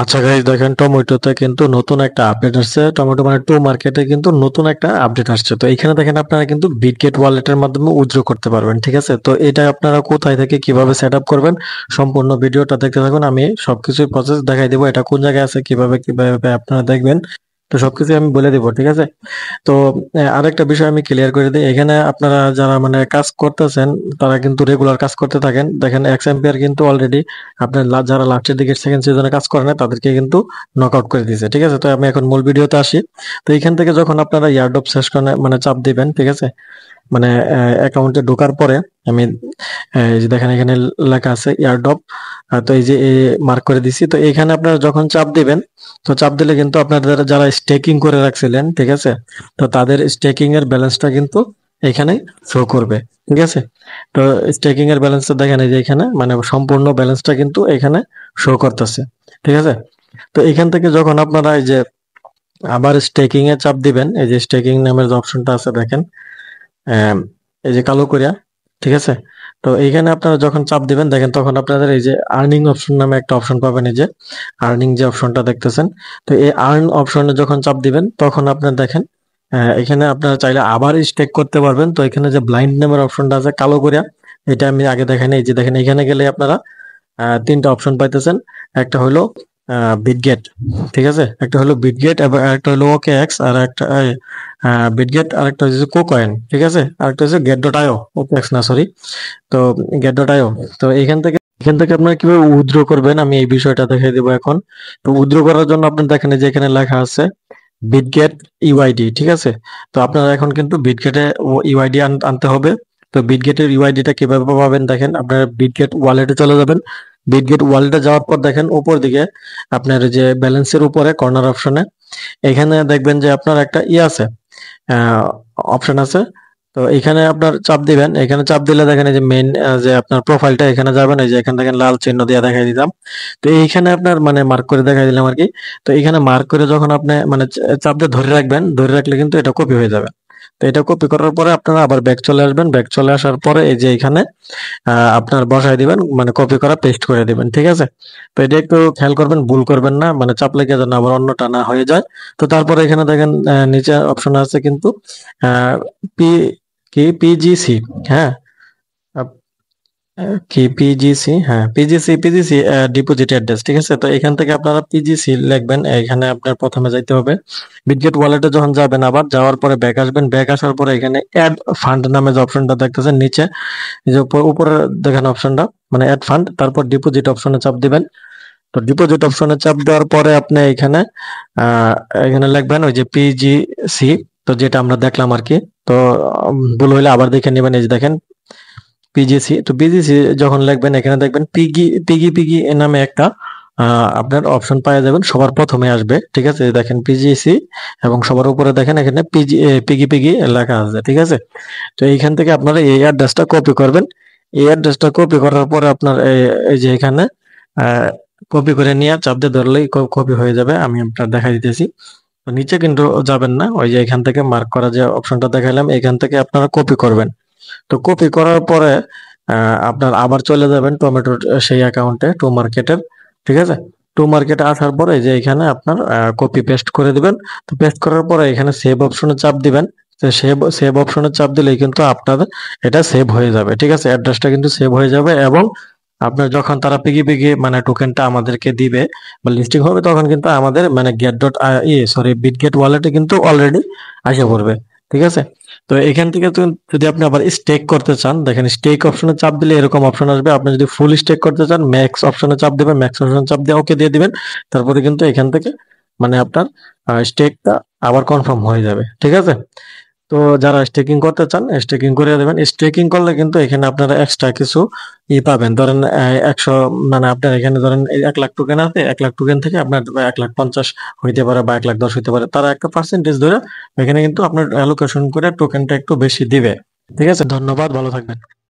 আচ্ছা গাইজ দেখেন টমেটোতে কিন্তু নতুন একটা আপডেট আসছে টমেটো মানে টু মার্কেটে কিন্তু নতুন একটা আপডেট আসছে তো এখানে দেখেন আপনারা কিন্তু বিটগেট ওয়ালেটের মাধ্যমে উজ্র করতে পারবেন ঠিক আছে তো এটা আপনারা কোথায় থেকে কিভাবে সেট আপ করবেন সম্পূর্ণ ভিডিওটা দেখতে থাকুন আমি সবকিছুই প্রসেস দেখাই দেবো এটা কোন জায়গায় আছে কিভাবে কিভাবে আপনারা দেখবেন তো সবকিছু আমি বলে দেবো ঠিক আছে তো আরেকটা বিষয় আমি ক্লিয়ার করে দিই এখানে আপনারা যারা মানে কাজ করতেছেন তারা কিন্তু রেগুলার কাজ করতে থাকেন দেখেন এক্স এম্পিয়ার কিন্তু অলরেডি আপনার যারা লাস্টের দিকে সেকেন্ড সিজনে কাজ করে না তাদেরকে কিন্তু নক আউট করে দিয়েছে ঠিক আছে তো আমি এখন মূল ভিডিওতে আসি তো এখান থেকে যখন আপনারা ইয়ার্ড অফ শেষ করে মানে চাপ দিবেন ঠিক আছে মানে অ্যাকাউন্টে ঢোকার পরে আমি দেখেন এখানে লেখা আছে এয়ারডপ তো এই যে মার্ক করে দিছি তো এখানে আপনারা যখন চাপ দিবেন তো চাপ দিলে কিন্তু আপনাদের যারা স্টেকিং করে রাখছিলেন ঠিক আছে তো তাদের স্টেকিং এর ব্যালেন্সটা কিন্তু এখানে শো করবে ঠিক আছে তো স্টেকিং এর ব্যালেন্সটা দেখেন এই যে এখানে মানে সম্পূর্ণ ব্যালেন্সটা কিন্তু এখানে শো করতেছে ঠিক আছে তো এখান থেকে যখন আপনারা এই যে আবার স্টেকিং এ চাপ দিবেন এই যে স্টেকিং নামের যে অপশনটা আছে দেখেন এই যে কালো করিয়া ঠিক আছে তো এইখানে আপনারা যখন চাপ দিবেন দেখেন তখন আপনাদের এই যে আর্নিং অপশন নামে একটা অপশন পাবেন এই যে আর্নিং যে অপশনটা দেখতেছেন তো এই আর্ন অপশনে যখন চাপ দিবেন তখন আপনার দেখেন এখানে আপনারা চাইলে আবার স্টেক করতে পারবেন তো এখানে যে ব্লাইন্ড নামের অপশনটা আছে কালো করিয়া এটা আমি আগে দেখেন এই যে দেখেন এখানে গেলে আপনারা তিনটা অপশন পাইতেছেন একটা হলো বিটগেট ঠিক আছে একটা হলো বিটগেট এবং একটা হলো ওকে এক্স আর একটা বিটগেট আর একটা হচ্ছে কোকয়েন ঠিক আছে আর একটা হচ্ছে Gate dot io okay X না সরি তো গেট ডট আয়ো তো এখান থেকে এখান থেকে আপনারা কিভাবে উদ্র করবেন আমি এই বিষয়টা দেখাই দেবো এখন তো উদ্র করার জন্য আপনার দেখেন যে এখানে লেখা আছে বিটগেট ইউআইডি e ঠিক আছে তো আপনারা এখন কিন্তু বিটগেটে ইউআইডি e আনতে হবে তো বিটগেটের ইউআইডিটা e কিভাবে পাবেন দেখেন আপনারা বিটগেট ওয়ালেটে চলে যাবেন বিটগেট ওয়ালেটে যাওয়ার পর দেখেন উপর দিকে আপনার যে ব্যালেন্সের উপরে কর্নার অপশনে এখানে দেখবেন যে আপনার একটা ই আছে অপশন আছে তো এখানে আপনার চাপ দিবেন এখানে চাপ দিলে দেখেন এই যে মেইন যে আপনার প্রোফাইলটা এখানে যাবেন এই যে এখানে দেখেন লাল চিহ্ন দিয়ে দেখাই দিতাম তো এইখানে আপনার মানে মার্ক করে দেখাই দিলাম আর কি তো এখানে মার্ক করে যখন আপনি মানে চাপ দিয়ে ধরে রাখবেন ধরে রাখলে কিন্তু এটা কপি হয়ে যাবে তো এটা কপি করার পরে আপনারা আবার ব্যাক চলে আসবেন ব্যাক চলে আসার পরে এই যে এখানে আপনার বসায় দিবেন মানে কপি করা পেস্ট করে দিবেন ঠিক আছে তো এটা একটু খেয়াল করবেন ভুল করবেন না মানে চাপ লেগে যেন আবার অন্যটা না হয়ে যায় তো তারপরে এখানে দেখেন নিচে অপশন আছে কিন্তু পি কি পিজিসি হ্যাঁ কি পিজিসি হ্যাঁ পিজিসি পিজিসি ডিপোজিট অ্যাড্রেস ঠিক আছে তো এখান থেকে আপনারা পিজিসি লিখবেন এখানে আপনার প্রথমে যাইতে হবে বিটগেট ওয়ালেটে যখন যাবেন আবার যাওয়ার পরে ব্যাক আসবেন ব্যাক আসার পরে এখানে অ্যাড ফান্ড নামে যে অপশনটা দেখতেছেন নিচে যে উপরে দেখেন অপশনটা মানে অ্যাড ফান্ড তারপর ডিপোজিট অপশনে চাপ দিবেন তো ডিপোজিট অপশনে চাপ দেওয়ার পরে আপনি এখানে এখানে লিখবেন ওই যে পিজিসি তো যেটা আমরা দেখলাম আর কি তো ভুল হইলে আবার দেখে নেবেন এই যে দেখেন পিজিসি তো পিজিসি যখন লিখবেন এখানে দেখবেন পিগি পিগি পিগি এ নামে একটা আপনার অপশন পাওয়া যাবেন সবার প্রথমে আসবে ঠিক আছে দেখেন পিজিসি এবং সবার উপরে দেখেন এখানে পিজি পিগি পিগি লেখা আছে ঠিক আছে তো এইখান থেকে আপনারা এই অ্যাড্রেসটা কপি করবেন এই অ্যাড্রেসটা কপি করার পরে আপনার এই যে এখানে কপি করে নিয়ে চাপ দিয়ে ধরলেই কপি হয়ে যাবে আমি আপনার দেখা দিতেছি নিচে কিন্তু যাবেন না ওই যে এখান থেকে মার্ক করা যে অপশনটা দেখালাম এখান থেকে আপনারা কপি করবেন তো কপি করার পরে আপনার আবার চলে যাবেন টমেটোর সেই অ্যাকাউন্টে টু মার্কেটের ঠিক আছে টু মার্কেটে আসার পরে যে এখানে আপনার কপি পেস্ট করে দিবেন তো পেস্ট করার পরে এখানে সেভ অপশনে চাপ দিবেন সেভ সেভ অপশনে চাপ দিলেই কিন্তু আপনার এটা সেভ হয়ে যাবে ঠিক আছে অ্যাড্রেসটা কিন্তু সেভ হয়ে যাবে এবং আপনার যখন তারা পিগি পিগি মানে টোকেনটা আমাদেরকে দিবে বা লিস্টিং হবে তখন কিন্তু আমাদের মানে গেট ডট ইয়ে সরি বিট গেট ওয়ালেটে কিন্তু অলরেডি আসে পড়বে ঠিক আছে তো এখান থেকে যদি আপনি আবার স্টেক করতে চান দেখেন স্টেক অপশনে চাপ দিলে এরকম অপশন আসবে আপনি যদি ফুল স্টেক করতে চান ম্যাক্স অপশনে চাপ দেবেন ম্যাক্স অপশনে চাপ দিয়ে ওকে দিয়ে দিবেন তারপরে কিন্তু এখান থেকে মানে আপনার স্টেকটা আবার কনফার্ম হয়ে যাবে ঠিক আছে তো যারা স্টেকিং করতে চান স্টেকিং করে দেবেন স্টেকিং করলে কিন্তু এখানে আপনারা এক্সট্রা কিছু ই পাবেন ধরেন একশো মানে আপনার এখানে ধরেন এক লাখ টোকেন আছে এক লাখ টোকেন থেকে আপনার এক লাখ পঞ্চাশ হইতে পারে বা এক লাখ দশ হইতে পারে তারা একটা পার্সেন্টেজ ধরে এখানে কিন্তু আপনার অ্যালোকেশন করে টোকেনটা একটু বেশি দিবে ঠিক আছে ধন্যবাদ ভালো থাকবেন